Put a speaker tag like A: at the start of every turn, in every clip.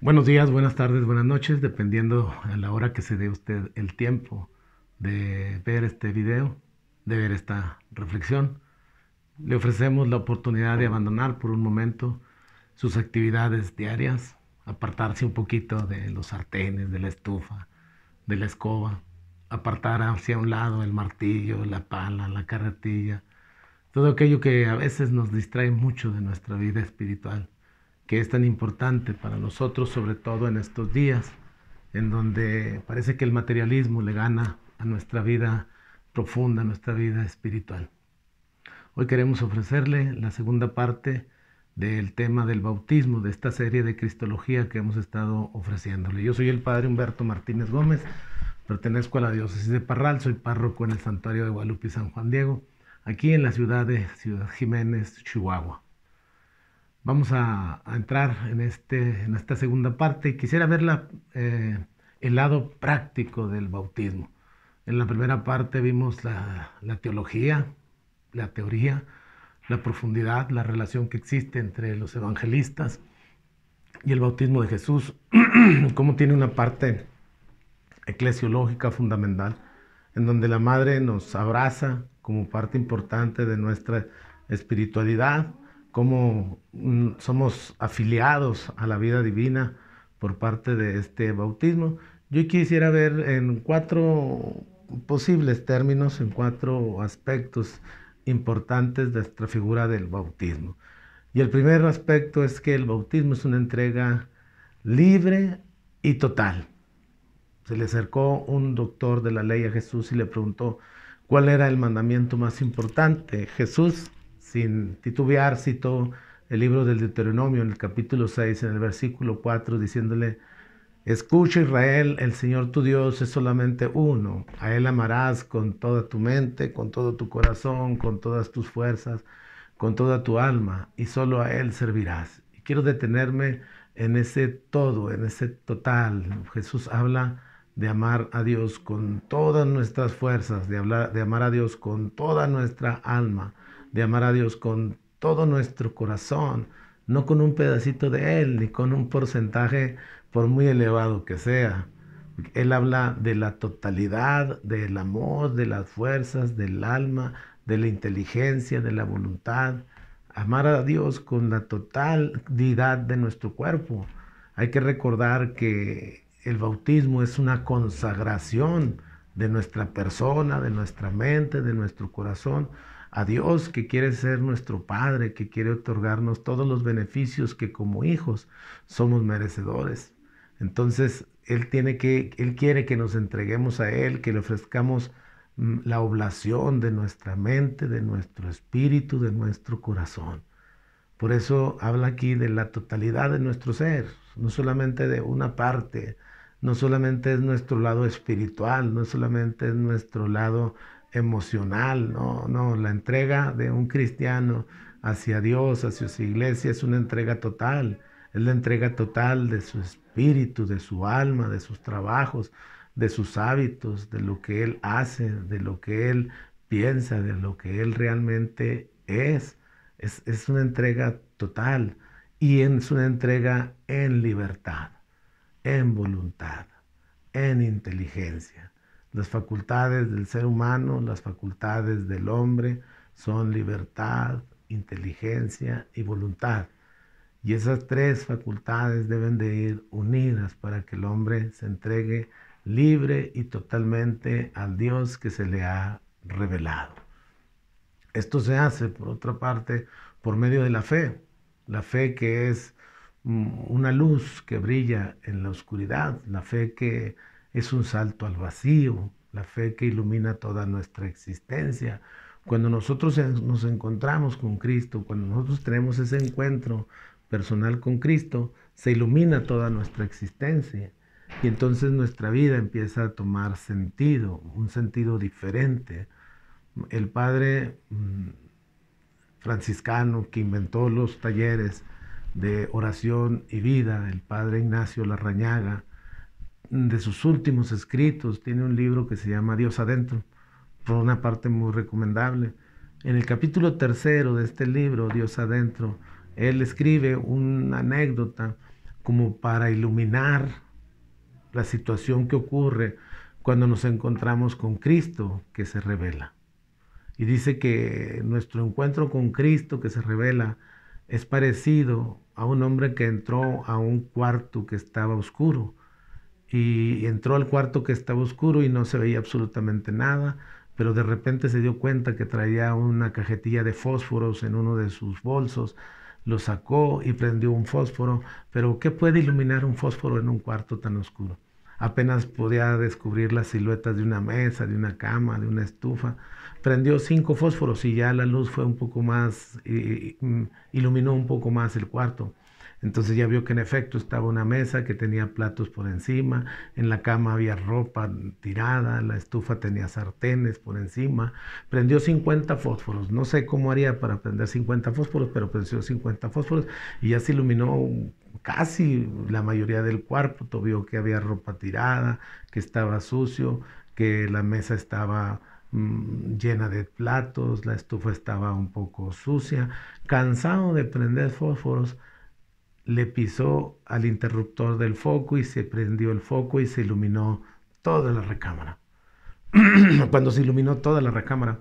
A: Buenos días, buenas tardes, buenas noches, dependiendo a la hora que se dé usted el tiempo de ver este video, de ver esta reflexión. Le ofrecemos la oportunidad de abandonar por un momento sus actividades diarias, apartarse un poquito de los sartenes, de la estufa, de la escoba, apartar hacia un lado el martillo, la pala, la carretilla, todo aquello que a veces nos distrae mucho de nuestra vida espiritual que es tan importante para nosotros, sobre todo en estos días, en donde parece que el materialismo le gana a nuestra vida profunda, a nuestra vida espiritual. Hoy queremos ofrecerle la segunda parte del tema del bautismo, de esta serie de Cristología que hemos estado ofreciéndole. Yo soy el padre Humberto Martínez Gómez, pertenezco a la diócesis de Parral, soy párroco en el santuario de Guadalupe San Juan Diego, aquí en la ciudad de Ciudad Jiménez, Chihuahua. Vamos a, entrar en, este, en esta segunda parte y quisiera ver eh, el lado práctico del bautismo. En la primera parte vimos la, la teología, la teoría, la profundidad, la relación que existe entre los evangelistas y el bautismo de Jesús, cómo tiene una parte eclesiológica fundamental, en donde la madre nos abraza como parte importante de nuestra espiritualidad, cómo mm, somos afiliados a la vida divina por parte de este bautismo. Yo quisiera ver en cuatro posibles términos, en cuatro aspectos importantes de esta figura del bautismo. Y el primer aspecto es que el bautismo es una entrega libre y total. Se le acercó un doctor de la ley a Jesús y le preguntó cuál era el mandamiento más importante. Jesús sin titubear, citó el libro del Deuteronomio en el capítulo 6, en el versículo 4, diciéndole, Escucha Israel, el Señor tu Dios es solamente uno. A Él amarás con toda tu mente, con todo tu corazón, con todas tus fuerzas, con toda tu alma, y solo a Él servirás. quiero detenerme en ese todo, en ese total. Jesús habla de amar a Dios con todas nuestras fuerzas, de, hablar, de amar a Dios con toda nuestra alma, de amar a Dios con todo nuestro corazón, no con un pedacito de Él, ni con un porcentaje, por muy elevado que sea. Él habla de la totalidad, del amor, de las fuerzas, del alma, de la inteligencia, de la voluntad. Amar a Dios con la totalidad de nuestro cuerpo. Hay que recordar que el bautismo es una consagración de nuestra persona, de nuestra mente, de nuestro corazón a Dios que quiere ser nuestro Padre, que quiere otorgarnos todos los beneficios que como hijos somos merecedores. Entonces, Él, tiene que, Él quiere que nos entreguemos a Él, que le ofrezcamos mm, la oblación de nuestra mente, de nuestro espíritu, de nuestro corazón. Por eso habla aquí de la totalidad de nuestro ser, no solamente de una parte, no solamente es nuestro lado espiritual, no solamente es nuestro lado emocional, no, no, la entrega de un cristiano hacia Dios, hacia su iglesia, es una entrega total, es la entrega total de su espíritu, de su alma, de sus trabajos, de sus hábitos, de lo que él hace, de lo que él piensa, de lo que él realmente es. Es, es una entrega total y es una entrega en libertad, en voluntad, en inteligencia. Las facultades del ser humano, las facultades del hombre son libertad, inteligencia y voluntad. Y esas tres facultades deben de ir unidas para que el hombre se entregue libre y totalmente al Dios que se le ha revelado. Esto se hace, por otra parte, por medio de la fe. La fe que es mm, una luz que brilla en la oscuridad, la fe que es un salto al vacío, la fe que ilumina toda nuestra existencia. Cuando nosotros nos encontramos con Cristo, cuando nosotros tenemos ese encuentro personal con Cristo, se ilumina toda nuestra existencia. Y entonces nuestra vida empieza a tomar sentido, un sentido diferente. El padre mm, franciscano que inventó los talleres de oración y vida, el padre Ignacio Larrañaga, de sus últimos escritos. Tiene un libro que se llama Dios Adentro, por una parte muy recomendable. En el capítulo tercero de este libro, Dios Adentro, él escribe una anécdota como para iluminar la situación que ocurre cuando nos encontramos con Cristo que se revela. Y dice que nuestro encuentro con Cristo que se revela es parecido a un hombre que entró a un cuarto que estaba oscuro y entró al cuarto que estaba oscuro y no se veía absolutamente nada, pero de repente se dio cuenta que traía una cajetilla de fósforos en uno de sus bolsos, lo sacó y prendió un fósforo, pero ¿qué puede iluminar un fósforo en un cuarto tan oscuro? Apenas podía descubrir las siluetas de una mesa, de una cama, de una estufa. Prendió cinco fósforos y ya la luz fue un poco más, mm, iluminó un poco más el cuarto. Entonces ya vio que en efecto estaba una mesa que tenía platos por encima, en la cama había ropa tirada, la estufa tenía sartenes por encima. Prendió 50 fósforos, no sé cómo haría para prender 50 fósforos, pero prendió 50 fósforos y ya se iluminó casi la mayoría del cuarto. Vio que había ropa tirada, que estaba sucio, que la mesa estaba mm, llena de platos, la estufa estaba un poco sucia, cansado de prender fósforos, le pisó al interruptor del foco y se prendió el foco y se iluminó toda la recámara. Cuando se iluminó toda la recámara,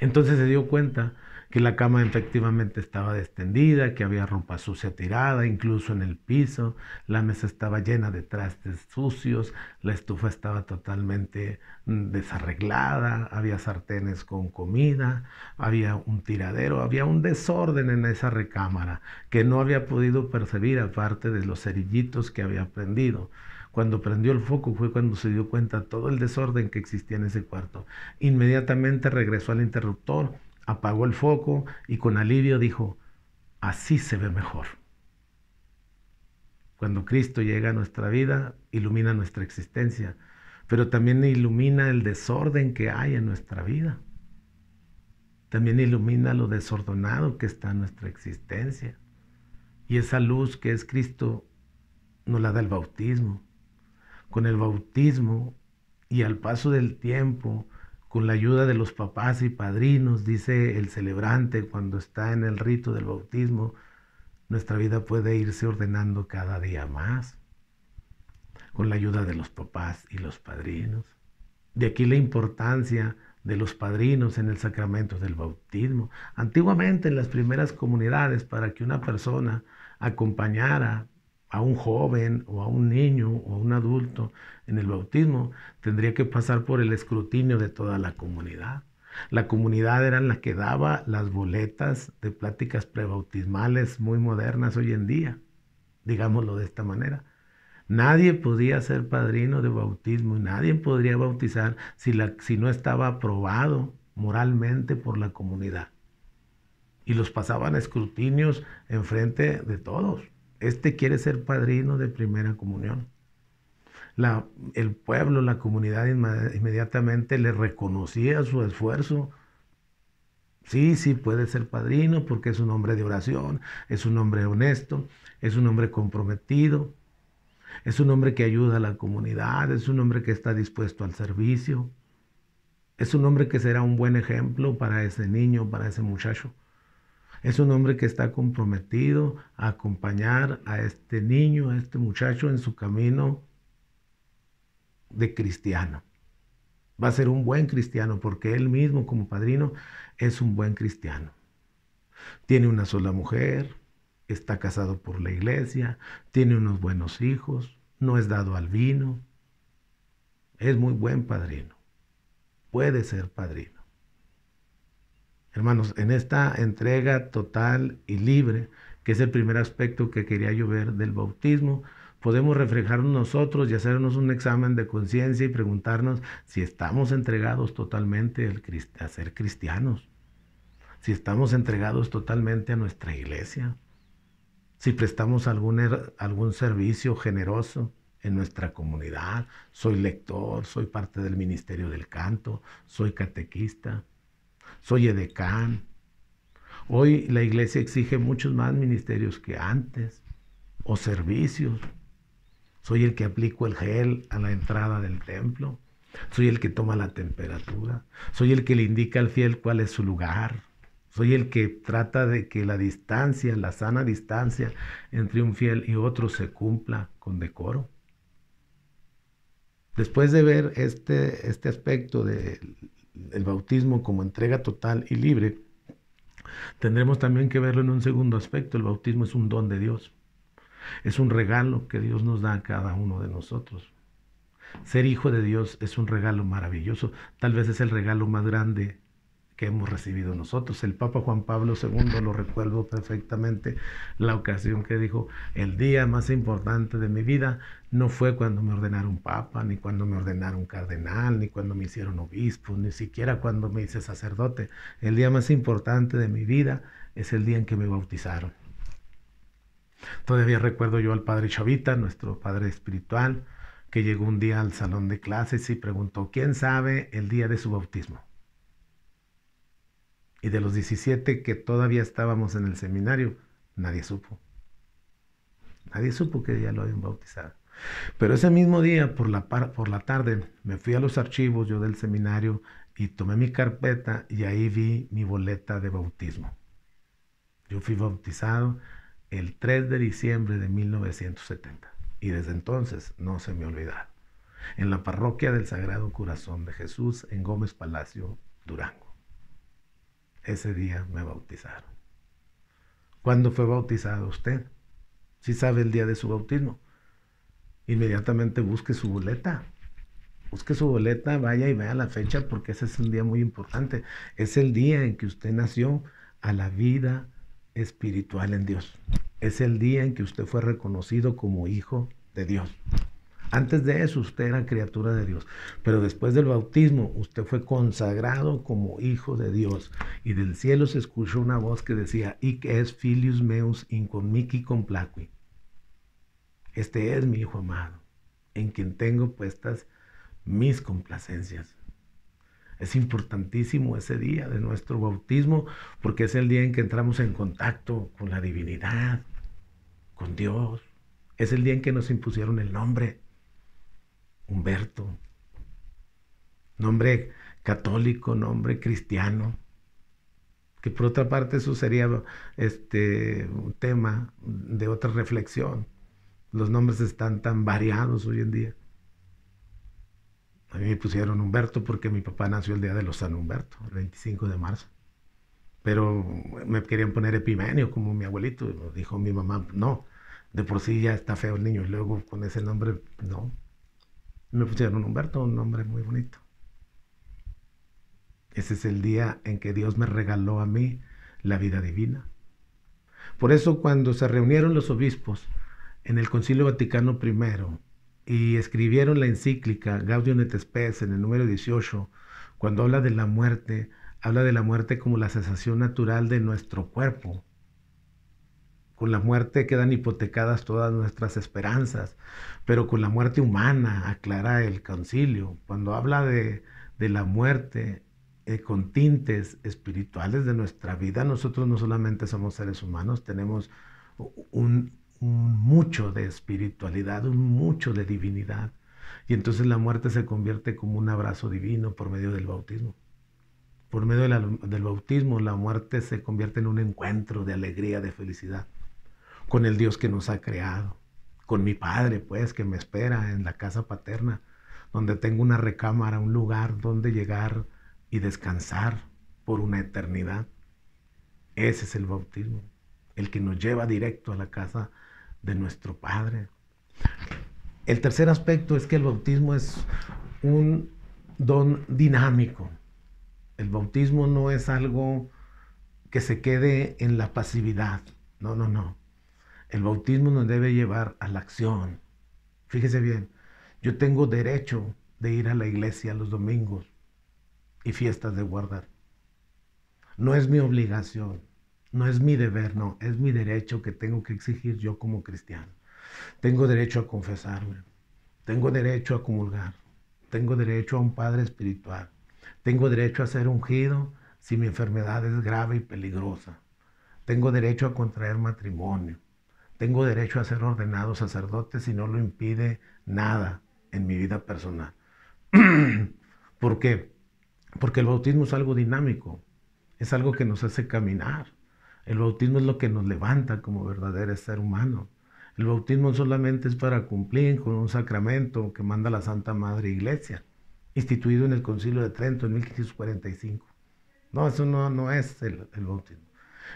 A: entonces se dio cuenta que la cama efectivamente estaba destendida, que había ropa sucia tirada, incluso en el piso, la mesa estaba llena de trastes sucios, la estufa estaba totalmente mm, desarreglada, había sartenes con comida, había un tiradero, había un desorden en esa recámara que no había podido percibir aparte de los cerillitos que había prendido. Cuando prendió el foco fue cuando se dio cuenta todo el desorden que existía en ese cuarto. Inmediatamente regresó al interruptor apagó el foco y con alivio dijo, así se ve mejor. Cuando Cristo llega a nuestra vida, ilumina nuestra existencia, pero también ilumina el desorden que hay en nuestra vida. También ilumina lo desordenado que está en nuestra existencia. Y esa luz que es Cristo nos la da el bautismo. Con el bautismo y al paso del tiempo, con la ayuda de los papás y padrinos, dice el celebrante cuando está en el rito del bautismo, nuestra vida puede irse ordenando cada día más, con la ayuda de los papás y los padrinos. De aquí la importancia de los padrinos en el sacramento del bautismo. Antiguamente en las primeras comunidades, para que una persona acompañara a un joven o a un niño o a un adulto en el bautismo, tendría que pasar por el escrutinio de toda la comunidad. La comunidad era la que daba las boletas de pláticas prebautismales muy modernas hoy en día, digámoslo de esta manera. Nadie podía ser padrino de bautismo y nadie podría bautizar si, la, si no estaba aprobado moralmente por la comunidad. Y los pasaban a escrutinios enfrente de todos este quiere ser padrino de primera comunión. La, el pueblo, la comunidad inmediatamente le reconocía su esfuerzo. Sí, sí, puede ser padrino porque es un hombre de oración, es un hombre honesto, es un hombre comprometido, es un hombre que ayuda a la comunidad, es un hombre que está dispuesto al servicio, es un hombre que será un buen ejemplo para ese niño, para ese muchacho. Es un hombre que está comprometido a acompañar a este niño, a este muchacho en su camino de cristiano. Va a ser un buen cristiano porque él mismo como padrino es un buen cristiano. Tiene una sola mujer, está casado por la iglesia, tiene unos buenos hijos, no es dado al vino. Es muy buen padrino. Puede ser padrino. Hermanos, en esta entrega total y libre, que es el primer aspecto que quería yo ver del bautismo, podemos reflejarnos nosotros y hacernos un examen de conciencia y preguntarnos si estamos entregados totalmente a ser cristianos, si estamos entregados totalmente a nuestra iglesia, si prestamos algún, algún servicio generoso en nuestra comunidad, soy lector, soy parte del Ministerio del Canto, soy catequista, soy edecán. Hoy la iglesia exige muchos más ministerios que antes, o servicios. Soy el que aplico el gel a la entrada del templo. Soy el que toma la temperatura. Soy el que le indica al fiel cuál es su lugar. Soy el que trata de que la distancia, la sana distancia entre un fiel y otro se cumpla con decoro. Después de ver este, este aspecto del bautismo como entrega total y libre, tendremos también que verlo en un segundo aspecto. El bautismo es un don de Dios. Es un regalo que Dios nos da a cada uno de nosotros. Ser hijo de Dios es un regalo maravilloso. Tal vez es el regalo más grande que hemos recibido nosotros. El Papa Juan Pablo II, lo recuerdo perfectamente, la ocasión que dijo, el día más importante de mi vida no fue cuando me ordenaron papa, ni cuando me ordenaron cardenal, ni cuando me hicieron obispo, ni siquiera cuando me hice sacerdote. El día más importante de mi vida es el día en que me bautizaron. Todavía recuerdo yo al padre Chavita, nuestro padre espiritual, que llegó un día al salón de clases y preguntó, ¿quién sabe el día de su bautismo? Y de los 17 que todavía estábamos en el seminario, nadie supo. Nadie supo que ya lo habían bautizado. Pero ese mismo día, por la, por la tarde, me fui a los archivos yo del seminario y tomé mi carpeta y ahí vi mi boleta de bautismo. Yo fui bautizado el 3 de diciembre de 1970 y desde entonces no se me olvida En la parroquia del Sagrado Corazón de Jesús en Gómez Palacio, Durango ese día me bautizaron. ¿Cuándo fue bautizado usted? Si sabe el día de su bautismo, inmediatamente busque su boleta. Busque su boleta, vaya y vea la fecha porque ese es un día muy importante. Es el día en que usted nació a la vida espiritual en Dios. Es el día en que usted fue reconocido como hijo de Dios. Antes de eso usted era criatura de Dios, pero después del bautismo usted fue consagrado como hijo de Dios y del cielo se escuchó una voz que decía, que es filius meus qui complacui." Este es mi hijo amado, en quien tengo puestas mis complacencias. Es importantísimo ese día de nuestro bautismo porque es el día en que entramos en contacto con la divinidad, con Dios. Es el día en que nos impusieron el nombre. Humberto, nombre católico, nombre cristiano, que por otra parte eso sería este, un tema de otra reflexión. Los nombres están tan variados hoy en día. A mí me pusieron Humberto porque mi papá nació el día de los San Humberto, el 25 de marzo. Pero me querían poner Epimenio como mi abuelito. Dijo mi mamá, no, de por sí ya está feo el niño. Y luego con ese nombre, no, me pusieron Humberto, un nombre muy bonito. Ese es el día en que Dios me regaló a mí la vida divina. Por eso cuando se reunieron los obispos en el Concilio Vaticano I y escribieron la encíclica Gaudium et Spes en el número 18, cuando habla de la muerte, habla de la muerte como la cesación natural de nuestro cuerpo, con la muerte quedan hipotecadas todas nuestras esperanzas, pero con la muerte humana, aclara el concilio, cuando habla de, la muerte eh, con tintes espirituales de nuestra vida, nosotros no solamente somos seres humanos, tenemos un, mucho de espiritualidad, un mucho de divinidad. Y entonces la muerte se convierte como un abrazo divino por medio del bautismo. Por medio del bautismo, la muerte se convierte en un encuentro de alegría, de felicidad con el Dios que nos ha creado, con mi padre, pues, que me espera en la casa paterna, donde tengo una recámara, un lugar donde llegar y descansar por una eternidad. Ese es el bautismo, el que nos lleva directo a la casa de nuestro Padre. El tercer aspecto es que el bautismo es un don dinámico. El bautismo no es algo que se quede en la pasividad. No, no, no. El bautismo nos debe llevar a la acción. Fíjese bien, yo tengo derecho de ir a la iglesia los domingos y fiestas de guardar. No es mi obligación, no es mi deber, no, es mi derecho que tengo que exigir yo como cristiano. Tengo derecho a confesarme, tengo derecho a comulgar, tengo derecho a un padre espiritual, tengo derecho a ser ungido si mi enfermedad es grave y peligrosa, tengo derecho a contraer matrimonio, tengo derecho a ser ordenado sacerdote si no lo impide nada en mi vida personal. ¿Por qué? Porque el bautismo es algo dinámico, es algo que nos hace caminar. El bautismo es lo que nos levanta como verdadero ser humano. El bautismo solamente es para cumplir con un sacramento que manda la Santa Madre Iglesia, instituido en el Concilio de Trento en 1545. No, eso no, es el, el bautismo.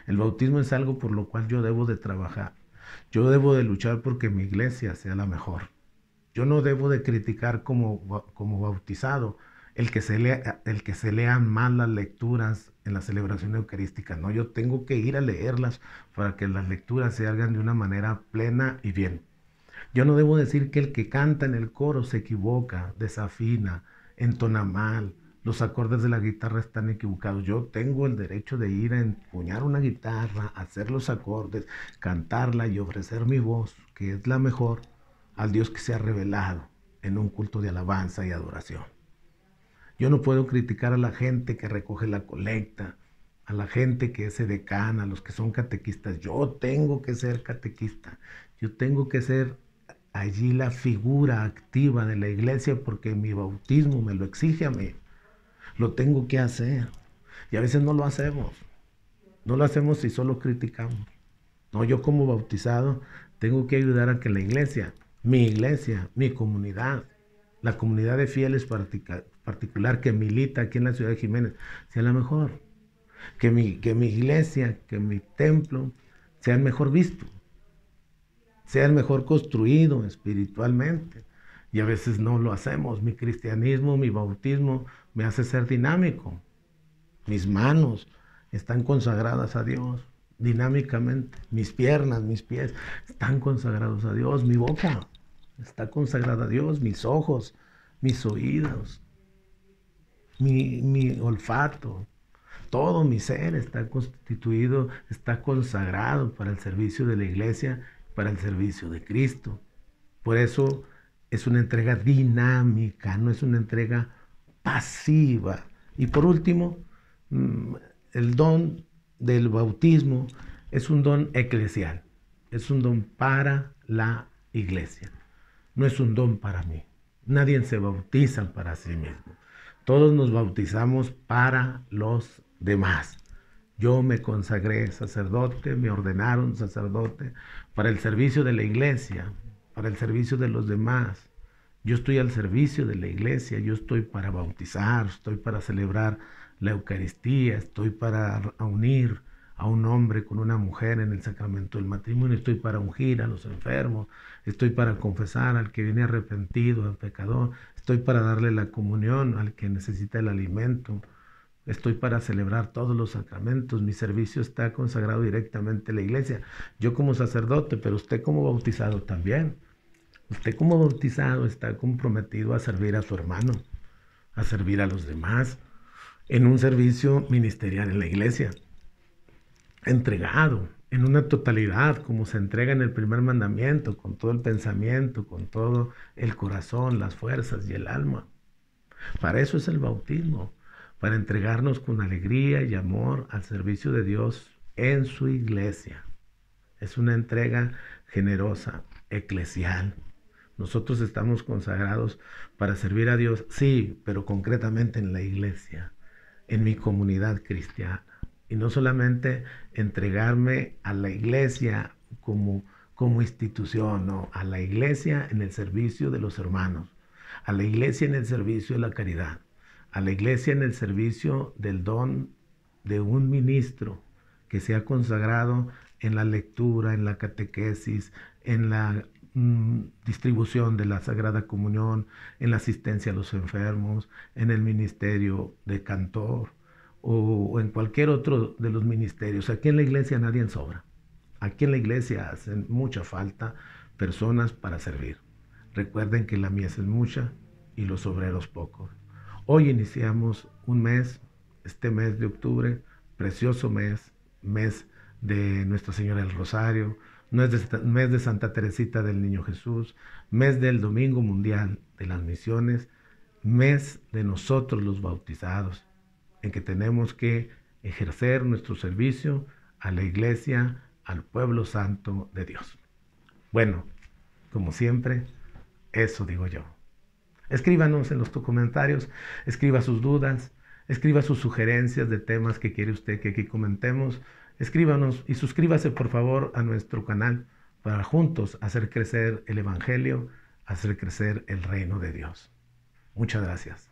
A: El bautismo es algo por lo cual yo debo de trabajar. Yo debo de luchar porque mi iglesia sea la mejor. Yo no debo de criticar como, bautizado el que, se el que se lean mal las lecturas en la celebración eucarística. No, yo tengo que ir a leerlas para que las lecturas se hagan de una manera plena y bien. Yo no debo decir que el que canta en el coro se equivoca, desafina, entona mal, los acordes de la guitarra están equivocados. Yo tengo el derecho de ir a empuñar una guitarra, hacer los acordes, cantarla y ofrecer mi voz, que es la mejor, al Dios que se ha revelado en un culto de alabanza y adoración. Yo no puedo criticar a la gente que recoge la colecta, a la gente que se decana, a los que son catequistas. Yo tengo que ser catequista, yo tengo que ser allí la figura activa de la iglesia porque mi bautismo me lo exige a mí. Lo tengo que hacer. Y a veces no lo hacemos. No lo hacemos si solo criticamos. No, yo como bautizado tengo que ayudar a que la iglesia, mi iglesia, mi comunidad, la comunidad de fieles particular, que milita aquí en la ciudad de Jiménez, sea la mejor. Que mi, que mi iglesia, que mi templo sea el mejor visto, sea el mejor construido espiritualmente. Y a veces no lo hacemos. Mi cristianismo, mi bautismo, me hace ser dinámico. Mis manos están consagradas a Dios dinámicamente. Mis piernas, mis pies están consagrados a Dios. Mi boca está consagrada a Dios. Mis ojos, mis oídos, mi, mi olfato. Todo mi ser está constituido, está consagrado para el servicio de la iglesia, para el servicio de Cristo. Por eso es una entrega dinámica, no es una entrega pasiva. Y por último, mm, el don del bautismo es un don eclesial, es un don para la iglesia, no es un don para mí. Nadie se bautiza para sí mismo. Todos nos bautizamos para los demás. Yo me consagré sacerdote, me ordenaron sacerdote para el servicio de la iglesia, para el servicio de los demás, yo estoy al servicio de la iglesia, yo estoy para bautizar, estoy para celebrar la Eucaristía, estoy para unir a un hombre con una mujer en el sacramento del matrimonio, estoy para ungir a los enfermos, estoy para confesar al que viene arrepentido, al pecador, estoy para darle la comunión al que necesita el alimento, estoy para celebrar todos los sacramentos, mi servicio está consagrado directamente a la iglesia, yo como sacerdote, pero usted como bautizado también. Usted como bautizado está comprometido a servir a su hermano, a servir a los demás, en un servicio ministerial en la iglesia, entregado en una totalidad, como se entrega en el primer mandamiento, con todo el pensamiento, con todo el corazón, las fuerzas y el alma. Para eso es el bautismo, para entregarnos con alegría y amor al servicio de Dios en su iglesia. Es una entrega generosa, eclesial. Nosotros estamos consagrados para servir a Dios, sí, pero concretamente en la iglesia, en mi comunidad cristiana. Y no solamente entregarme a la iglesia como, como institución, no, a la iglesia en el servicio de los hermanos, a la iglesia en el servicio de la caridad, a la iglesia en el servicio del don de un ministro que se ha consagrado en la lectura, en la catequesis, en la Mm, distribución de la Sagrada Comunión, en la asistencia a los enfermos, en el ministerio de cantor o, o en cualquier otro de los ministerios. Aquí en la iglesia nadie en sobra. Aquí en la iglesia hacen mucha falta personas para servir. Recuerden que la mies es mucha y los obreros pocos. Hoy iniciamos un mes, este mes de octubre, precioso mes, mes de Nuestra Señora del Rosario, mes de, mes de Santa Teresita del Niño Jesús, mes del Domingo Mundial de las Misiones, mes de nosotros los bautizados, en que tenemos que ejercer nuestro servicio a la iglesia, al pueblo santo de Dios. Bueno, como siempre, eso digo yo. Escríbanos en los comentarios, escriba sus dudas, escriba sus sugerencias de temas que quiere usted que aquí comentemos Escríbanos y suscríbase por favor a nuestro canal para juntos hacer crecer el Evangelio, hacer crecer el reino de Dios. Muchas gracias.